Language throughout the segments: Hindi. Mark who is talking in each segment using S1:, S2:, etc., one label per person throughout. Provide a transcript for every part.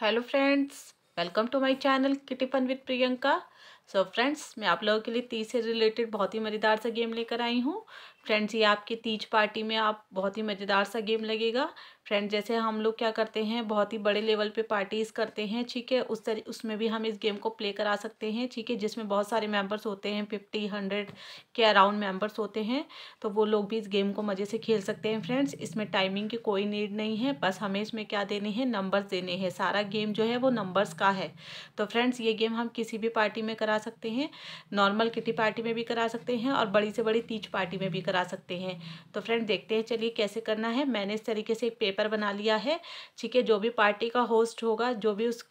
S1: hello friends welcome to my channel kitty with Priyanka so friends मैं आप लोगों के लिए तीसरे रिलेटेड बहुत ही मज़ेदार सा गेम लेकर आई हूँ फ्रेंड्स ये आपके तीज पार्टी में आप बहुत ही मज़ेदार सा गेम लगेगा फ्रेंड्स जैसे हम लोग क्या करते हैं बहुत ही बड़े लेवल पे पार्टीज़ करते हैं ठीक है उस तरह उसमें भी हम इस गेम को प्ले करा सकते हैं ठीक है जिसमें बहुत सारे मेंबर्स होते हैं फिफ्टी हंड्रेड के अराउंड मेंबर्स होते हैं तो वो लोग भी इस गेम को मज़े से खेल सकते हैं फ्रेंड्स इसमें टाइमिंग की कोई नीड नहीं है बस हमें इसमें क्या देने हैं नंबर्स देने हैं सारा गेम जो है वो नंबर्स का है तो फ्रेंड्स ये गेम हम किसी भी पार्टी में करा सकते हैं नॉर्मल किटी पार्टी में भी करा सकते हैं और बड़ी से बड़ी तीज पार्टी में भी करा लगा सकते हैं तो फ्रेंड देखते हैं चलिए कैसे करना है मैंने इस तरीके से एक पेपर बना लिया है ठीक है जो भी पार्टी का होस्ट होगा जो भी उस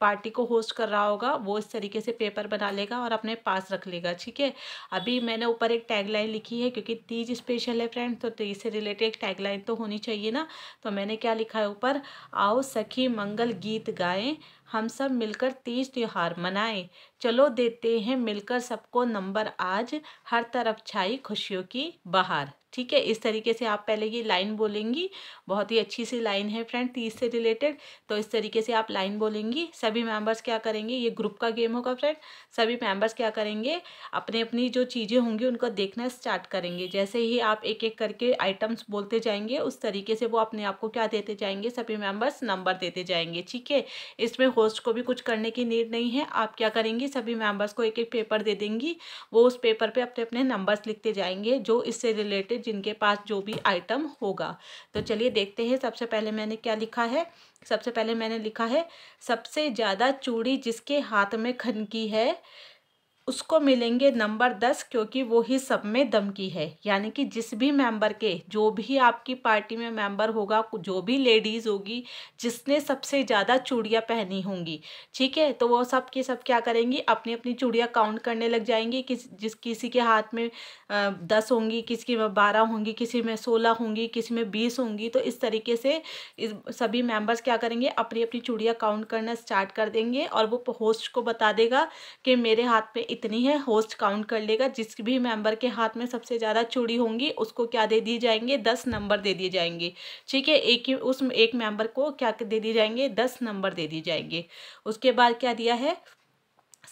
S1: पार्टी को होस्ट कर रहा होगा वो इस तरीके से पेपर बना लेगा और अपने पास रख लेगा ठीक है अभी मैंने ऊपर एक टैगलाइन लिखी है क्योंकि तीज स्पेशल है फ्रेंड तो तीज से रिलेटेड एक टैगलाइन तो होनी चाहिए ना तो मैंने क्या लिखा है ऊपर आओ सखी मंगल गीत गाएं हम सब मिलकर तीज त्यौहार मनाएं चलो देते हैं मिलकर सबको नंबर आज हर तरफ छाई खुशियों की बहार ठीक है इस तरीके से आप पहले ये लाइन बोलेंगी बहुत ही अच्छी सी लाइन है फ्रेंड तीज से रिलेटेड तो इस तरीके से आप लाइन बोलेंगी सभी मेंबर्स क्या करेंगे ये ग्रुप का गेम होगा फ्रेंड सभी मेंबर्स क्या करेंगे अपने अपनी जो चीज़ें होंगी उनको देखना स्टार्ट करेंगे जैसे ही आप एक एक करके आइटम्स बोलते जाएंगे उस तरीके से वो अपने आप को क्या देते जाएंगे सभी मेम्बर्स नंबर देते जाएंगे ठीक है इसमें होस्ट को भी कुछ करने की नीड नहीं है आप क्या करेंगी सभी मेम्बर्स को एक एक पेपर दे देंगी वो उस पेपर पे अपने अपने नंबर्स लिखते जाएंगे जो इससे रिलेटेड जिनके पास जो भी आइटम होगा तो चलिए देखते हैं सबसे पहले मैंने क्या लिखा है सबसे पहले मैंने लिखा है सबसे ज़्यादा चूड़ी जिसके हाथ में खनकी है उसको मिलेंगे नंबर दस क्योंकि वो ही सब में दमकी है यानी कि जिस भी मेंबर के जो भी आपकी पार्टी में मेंबर होगा जो भी लेडीज़ होगी जिसने सबसे ज़्यादा चूड़ियाँ पहनी होंगी ठीक है तो वो सब के सब क्या करेंगी अपनी अपनी चूड़ियाँ काउंट करने लग जाएंगी किस जिस किसी के हाथ में दस होंगी किसी में बारह होंगी किसी में सोलह होंगी किसी में बीस होंगी तो इस तरीके से इस सभी मेम्बर्स क्या करेंगे अपनी अपनी चूड़ियाँ काउंट करना स्टार्ट कर देंगे और वो होस्ट को बता देगा कि मेरे हाथ में इतनी है होस्ट काउंट कर लेगा जिस भी मेंबर के हाथ में सबसे ज़्यादा चूड़ी होंगी उसको क्या दे दिए जाएंगे दस नंबर दे दिए जाएंगे ठीक है एक ही उस एक मेंबर को क्या दे दिए जाएंगे दस नंबर दे दिए जाएंगे उसके बाद क्या दिया है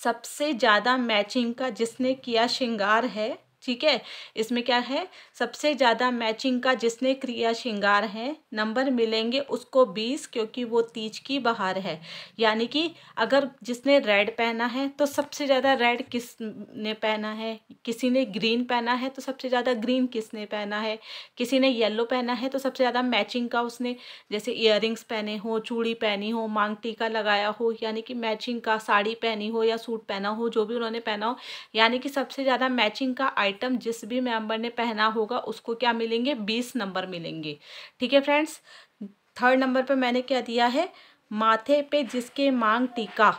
S1: सबसे ज़्यादा मैचिंग का जिसने किया श्रृंगार है ठीक है इसमें क्या है सबसे ज़्यादा मैचिंग का जिसने क्रिया श्रृंगार है नंबर मिलेंगे उसको बीस क्योंकि वो तीज की बहार है यानी कि अगर जिसने रेड पहना है तो सबसे ज़्यादा रेड किस ने पहना है किसी ने ग्रीन पहना है तो सबसे ज़्यादा ग्रीन किसने पहना है किसी ने येलो पहना है तो सबसे ज़्यादा मैचिंग तो का उसने जैसे इयर पहने हो चूड़ी पहनी हो मांग टीका लगाया हो यानी कि मैचिंग का साड़ी पहनी हो या सूट पहना हो जो भी उन्होंने पहना हो यानी कि सबसे ज़्यादा मैचिंग का आइटम आइटम जिस भी मेंबर ने पहना होगा उसको क्या मिलेंगे बीस नंबर मिलेंगे ठीक है फ्रेंड्स थर्ड नंबर पे मैंने क्या दिया है माथे पे जिसके मांग टीका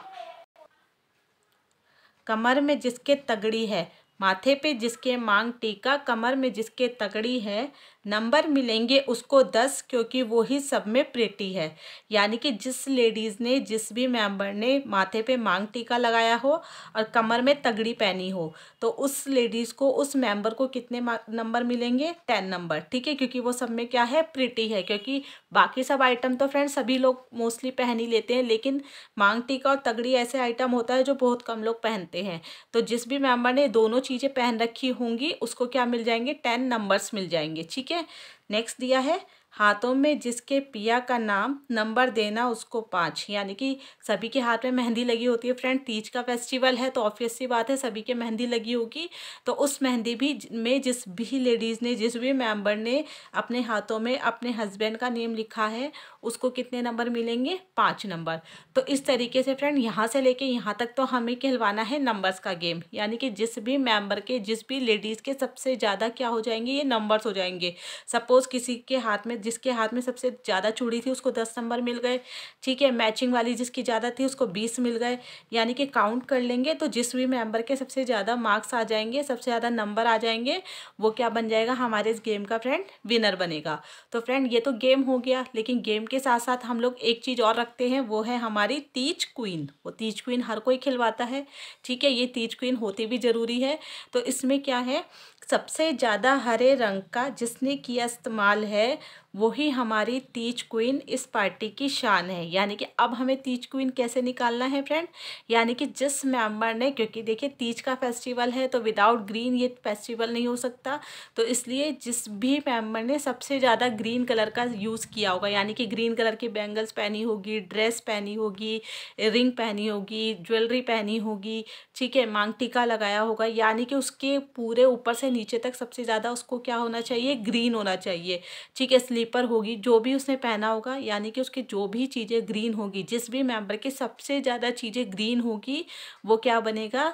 S1: कमर में जिसके तगड़ी है माथे पे जिसके मांग टीका कमर में जिसके तगड़ी है नंबर मिलेंगे उसको दस क्योंकि वो ही सब में प्रेटी है यानी कि जिस लेडीज़ ने जिस भी मेंबर ने माथे पे मांग टीका लगाया हो और कमर में तगड़ी पहनी हो तो उस लेडीज़ को उस मेंबर को कितने नंबर मिलेंगे टेन नंबर ठीक है क्योंकि वो सब में क्या है प्रिटी है क्योंकि बाकी सब आइटम तो फ्रेंड सभी लोग मोस्टली पहन ही लेते हैं लेकिन मांग टीका और तगड़ी ऐसे आइटम होता है जो बहुत कम लोग पहनते हैं तो जिस भी मेम्बर ने दोनों चीज़ें पहन रखी होंगी उसको क्या मिल जाएंगे टेन नंबर्स मिल जाएंगे ठीक है नेक्स्ट दिया है हाथों में जिसके पिया का नाम नंबर देना उसको पाँच यानी कि सभी के हाथ में मेहंदी लगी होती है फ्रेंड तीज का फेस्टिवल है तो ऑफियस सी बात है सभी के मेहंदी लगी होगी तो उस मेहंदी भी में जिस भी लेडीज़ ने जिस भी मेंबर ने अपने हाथों में अपने हस्बैंड का नेम लिखा है उसको कितने नंबर मिलेंगे पाँच नंबर तो इस तरीके से फ्रेंड यहाँ से लेके यहाँ तक तो हमें कहलवाना है नंबर्स का गेम यानी कि जिस भी मेम्बर के जिस भी लेडीज़ के सबसे ज़्यादा क्या हो जाएंगे ये नंबर्स हो जाएंगे सपोज़ किसी के हाथ में जिसके हाथ में सबसे ज़्यादा चूड़ी थी उसको दस नंबर मिल गए ठीक है मैचिंग वाली जिसकी ज़्यादा थी उसको बीस मिल गए यानी कि काउंट कर लेंगे तो जिस भी मेम्बर के सबसे ज़्यादा मार्क्स आ जाएंगे सबसे ज़्यादा नंबर आ जाएंगे वो क्या बन जाएगा हमारे इस गेम का फ्रेंड विनर बनेगा तो फ्रेंड ये तो गेम हो गया लेकिन गेम के साथ साथ हम लोग एक चीज़ और रखते हैं वो है हमारी तीज क्वीन वो तीज क्वीन हर कोई खिलवाता है ठीक है ये तीज क्वीन होती भी ज़रूरी है तो इसमें क्या है सबसे ज़्यादा हरे रंग का जिसने किया इस्तेमाल है वही हमारी तीज क्वीन इस पार्टी की शान है यानी कि अब हमें तीज क्वीन कैसे निकालना है फ्रेंड यानी कि जिस मेंबर ने क्योंकि देखिए तीज का फेस्टिवल है तो विदाउट ग्रीन ये फेस्टिवल नहीं हो सकता तो इसलिए जिस भी मेंबर ने सबसे ज़्यादा ग्रीन कलर का यूज़ किया होगा यानी कि ग्रीन कलर की बैंगल्स पहनी होगी ड्रेस पहनी होगी रिंग पहनी होगी ज्वेलरी पहनी होगी ठीक है मांग टीका लगाया होगा यानी कि उसके पूरे ऊपर से नीचे तक सबसे ज़्यादा उसको क्या होना चाहिए ग्रीन होना चाहिए ठीक है स्लीपर होगी जो भी उसने पहना होगा यानी कि उसकी जो भी चीज़ें ग्रीन होगी जिस भी मेंबर की सबसे ज़्यादा चीज़ें ग्रीन होगी वो क्या बनेगा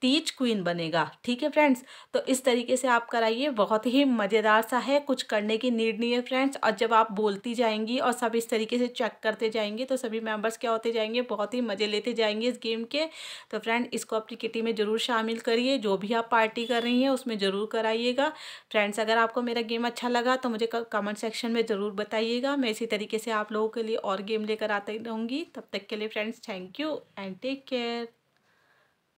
S1: तीज क्वीन बनेगा ठीक है फ्रेंड्स तो इस तरीके से आप कराइए बहुत ही मज़ेदार सा है कुछ करने की नीड नहीं है फ्रेंड्स और जब आप बोलती जाएंगी और सब इस तरीके से चेक करते जाएंगे तो सभी मेम्बर्स क्या होते जाएंगे बहुत ही मज़े लेते जाएंगे इस गेम के तो फ्रेंड इसको अपनी किटी में ज़रूर शामिल करिए जो भी आप पार्टी कर रही हैं उसमें ज़रूर कराइएगा फ्रेंड्स अगर आपको मेरा गेम अच्छा लगा तो मुझे कमेंट सेक्शन सेक्शन में ज़रूर बताइएगा मैं इसी तरीके से आप लोगों के लिए और गेम लेकर आती रहूँगी तब तक के लिए friends thank you and take care